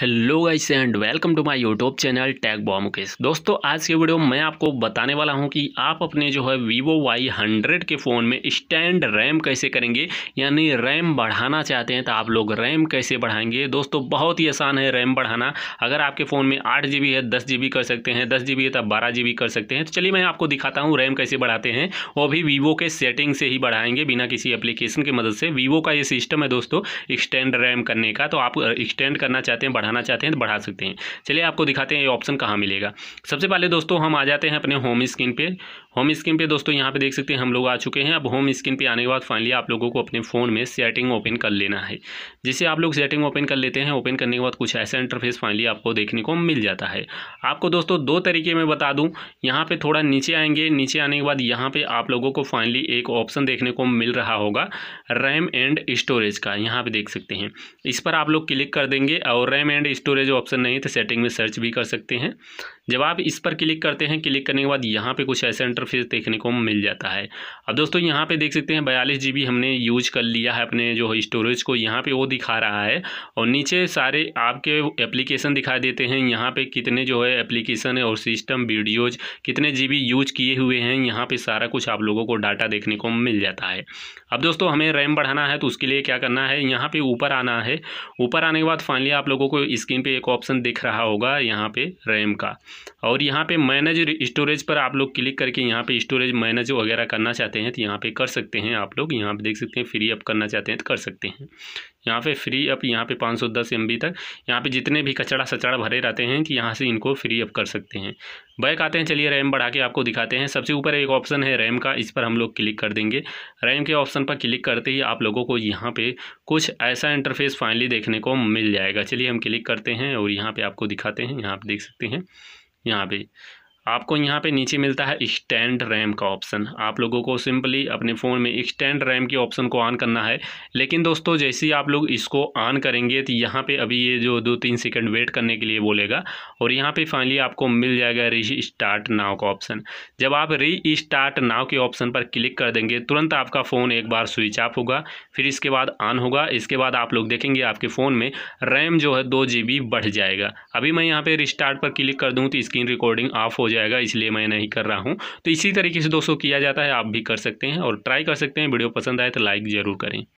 hello guys and welcome to my YouTube channel टैग बॉम मुकेश दोस्तों आज के वीडियो में मैं आपको बताने वाला हूं कि आप अपने जो है वीवो वाई हंड्रेड के फ़ोन में स्टैंड रैम कैसे करेंगे यानी रैम बढ़ाना चाहते हैं तो आप लोग रैम कैसे बढ़ाएंगे दोस्तों बहुत ही आसान है रैम बढ़ाना अगर आपके फ़ोन में आठ जी है दस जी कर सकते हैं दस जी है तो बारह जी कर सकते हैं तो चलिए मैं आपको दिखाता हूँ रैम कैसे बढ़ाते हैं वो भी वीवो के सेटिंग से ही बढ़ाएंगे बिना किसी एप्लीकेशन की मदद से वीवो का ये सिस्टम है दोस्तों एक्सटेंड रैम करने का तो आप एक्सटेंड करना चाहते हैं बढ़ा बढ़ाना चाहते हैं तो बढ़ा सकते हैं चलिए आपको दिखाते हैं ये ऑप्शन कहाँ मिलेगा सबसे पहले दोस्तों हम आ जाते हैं अपने होम स्क्रीन पे होम स्क्रीन पे दोस्तों यहाँ पे देख सकते हैं हम लोग आ चुके हैं अब होम स्क्रीन पे आने के बाद फाइनली आप लोगों को अपने फ़ोन में सेटिंग ओपन कर लेना है जिसे आप लोग सेटिंग ओपन कर लेते हैं ओपन करने के बाद कुछ ऐसा इंटरफेस फाइनली आपको देखने को मिल जाता है आपको दोस्तों दो तरीके में बता दूँ यहाँ पर थोड़ा नीचे आएंगे नीचे आने के बाद यहाँ पर आप लोगों को फाइनली एक ऑप्शन देखने को मिल रहा होगा रैम एंड स्टोरेज का यहाँ पर देख सकते हैं इस पर आप लोग क्लिक कर देंगे और रैम एंड स्टोरेज ऑप्शन नहीं तो सेटिंग में सर्च भी कर सकते हैं जब आप इस पर क्लिक करते हैं क्लिक करने के बाद यहाँ पे कुछ ऐसा इंटरफेस देखने को मिल जाता है अब दोस्तों यहाँ पे देख सकते हैं बयालीस जी हमने यूज कर लिया है अपने जो स्टोरेज को यहाँ पे वो दिखा रहा है और नीचे सारे आपके एप्लीकेशन दिखाई देते हैं यहाँ पे कितने जो है एप्लीकेशन और सिस्टम वीडियोज कितने जी यूज किए हुए हैं यहाँ पर सारा कुछ आप लोगों को डाटा देखने को मिल जाता है अब दोस्तों हमें रैम बढ़ाना है तो उसके लिए क्या करना है यहाँ पर ऊपर आना है ऊपर आने के बाद फाइनली आप लोगों को स्क्रीन पर एक ऑप्शन दिख रहा होगा यहाँ पर रैम का और यहाँ पे मैनेज स्टोरेज पर आप लोग क्लिक करके यहाँ पे स्टोरेज मैनेज वगैरह करना चाहते हैं तो यहाँ पे कर सकते हैं आप लोग यहाँ पे देख सकते हैं फ्री अप करना चाहते हैं तो कर सकते हैं यहाँ पे फ्री अप यहाँ पे 510 सौ दस तक यहाँ पे जितने भी कचड़ा सचड़ा भरे रहते हैं कि तो यहाँ से इनको फ्री अप कर सकते हैं बैक आते हैं चलिए रैम बढ़ा के आपको दिखाते हैं सबसे ऊपर एक ऑप्शन है रैम का इस पर हम लोग क्लिक कर देंगे रैम के ऑप्शन पर क्लिक करते ही आप लोगों को यहाँ पे कुछ ऐसा इंटरफेस फाइनली देखने को मिल जाएगा चलिए हम क्लिक करते हैं और यहाँ पर आपको दिखाते हैं यहाँ पर देख सकते हैं यहाँ पे आपको यहाँ पे नीचे मिलता है एक्सटेंड रैम का ऑप्शन आप लोगों को सिंपली अपने फ़ोन में एक्सटेंड रैम के ऑप्शन को ऑन करना है लेकिन दोस्तों जैसे ही आप लोग इसको ऑन करेंगे तो यहाँ पे अभी ये जो दो तीन सेकंड वेट करने के लिए बोलेगा और यहाँ पे फाइनली आपको मिल जाएगा री स्टार्ट नाव का ऑप्शन जब आप री स्टार्ट नाव के ऑप्शन पर क्लिक कर देंगे तुरंत आपका फ़ोन एक बार स्विच ऑफ होगा फिर इसके बाद ऑन होगा इसके बाद आप लोग देखेंगे आपके फ़ोन में रैम जो है दो बढ़ जाएगा अभी मैं यहाँ पर रिस्टार्ट पर क्लिक कर दूँ तो स्क्रीन रिकॉर्डिंग ऑफ हो जाए जाएगा इसलिए मैं नहीं कर रहा हूँ तो इसी तरीके से दोस्तों किया जाता है आप भी कर सकते हैं और ट्राई कर सकते हैं वीडियो पसंद आए तो लाइक ज़रूर करें